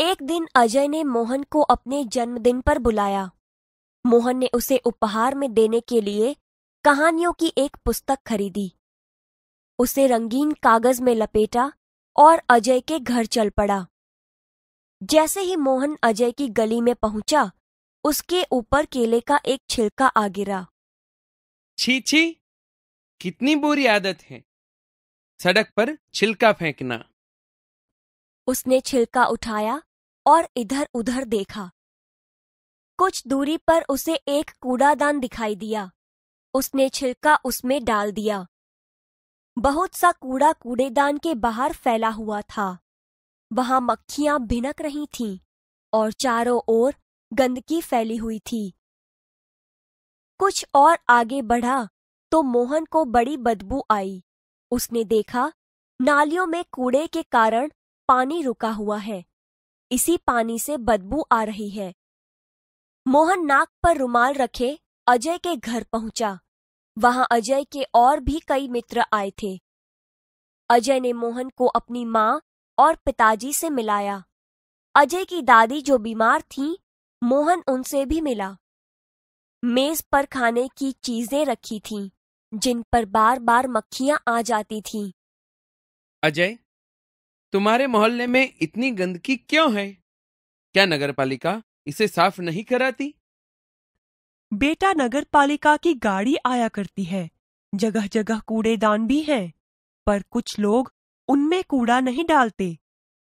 एक दिन अजय ने मोहन को अपने जन्मदिन पर बुलाया मोहन ने उसे उपहार में देने के लिए कहानियों की एक पुस्तक खरीदी उसे रंगीन कागज में लपेटा और अजय के घर चल पड़ा जैसे ही मोहन अजय की गली में पहुंचा उसके ऊपर केले का एक छिलका आ गिरा छी छी कितनी बुरी आदत है सड़क पर छिलका फेंकना उसने छिलका उठाया और इधर उधर देखा कुछ दूरी पर उसे एक कूड़ादान दिखाई दिया उसने छिलका उसमें डाल दिया बहुत सा कूड़ा कूड़ेदान के बाहर फैला हुआ था वहां मक्खियां भिनक रही थीं और चारों ओर गंदगी फैली हुई थी कुछ और आगे बढ़ा तो मोहन को बड़ी बदबू आई उसने देखा नालियों में कूड़े के कारण पानी रुका हुआ है इसी पानी से बदबू आ रही है मोहन नाक पर रुमाल रखे अजय के घर पहुंचा वहां अजय के और भी कई मित्र आए थे अजय ने मोहन को अपनी माँ और पिताजी से मिलाया अजय की दादी जो बीमार थी मोहन उनसे भी मिला मेज पर खाने की चीजें रखी थीं, जिन पर बार बार मक्खियां आ जाती थीं। अजय तुम्हारे मोहल्ले में इतनी गंदगी क्यों है क्या नगरपालिका इसे साफ नहीं कराती बेटा नगरपालिका की गाड़ी आया करती है जगह जगह कूड़ेदान भी हैं, पर कुछ लोग उनमें कूड़ा नहीं डालते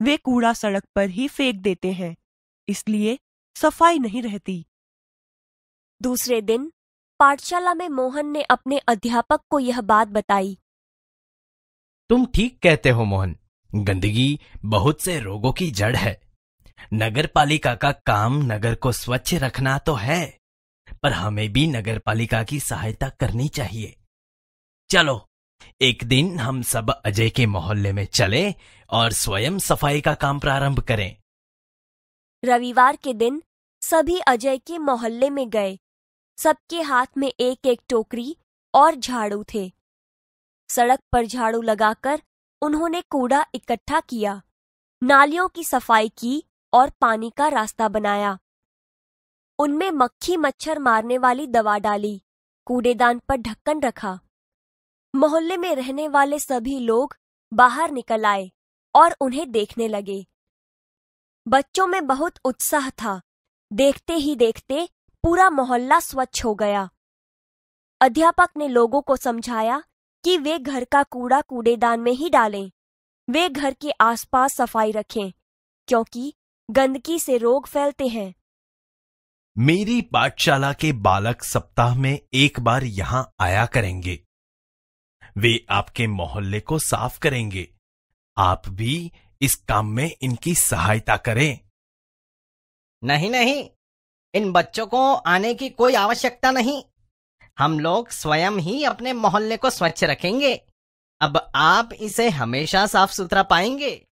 वे कूड़ा सड़क पर ही फेंक देते हैं इसलिए सफाई नहीं रहती दूसरे दिन पाठशाला में मोहन ने अपने अध्यापक को यह बात बताई तुम ठीक कहते हो मोहन गंदगी बहुत से रोगों की जड़ है नगर पालिका का काम नगर को स्वच्छ रखना तो है पर हमें भी नगर पालिका की सहायता करनी चाहिए चलो एक दिन हम सब अजय के मोहल्ले में चले और स्वयं सफाई का काम प्रारंभ करें रविवार के दिन सभी अजय के मोहल्ले में गए सबके हाथ में एक एक टोकरी और झाड़ू थे सड़क पर झाड़ू लगाकर उन्होंने कूड़ा इकट्ठा किया नालियों की सफाई की और पानी का रास्ता बनाया उनमें मक्खी मच्छर मारने वाली दवा डाली कूड़ेदान पर ढक्कन रखा मोहल्ले में रहने वाले सभी लोग बाहर निकल आए और उन्हें देखने लगे बच्चों में बहुत उत्साह था देखते ही देखते पूरा मोहल्ला स्वच्छ हो गया अध्यापक ने लोगों को समझाया कि वे घर का कूड़ा कूड़ेदान में ही डालें वे घर के आसपास सफाई रखें क्योंकि गंदगी से रोग फैलते हैं मेरी पाठशाला के बालक सप्ताह में एक बार यहां आया करेंगे वे आपके मोहल्ले को साफ करेंगे आप भी इस काम में इनकी सहायता करें नहीं नहीं इन बच्चों को आने की कोई आवश्यकता नहीं हम लोग स्वयं ही अपने मोहल्ले को स्वच्छ रखेंगे अब आप इसे हमेशा साफ सुथरा पाएंगे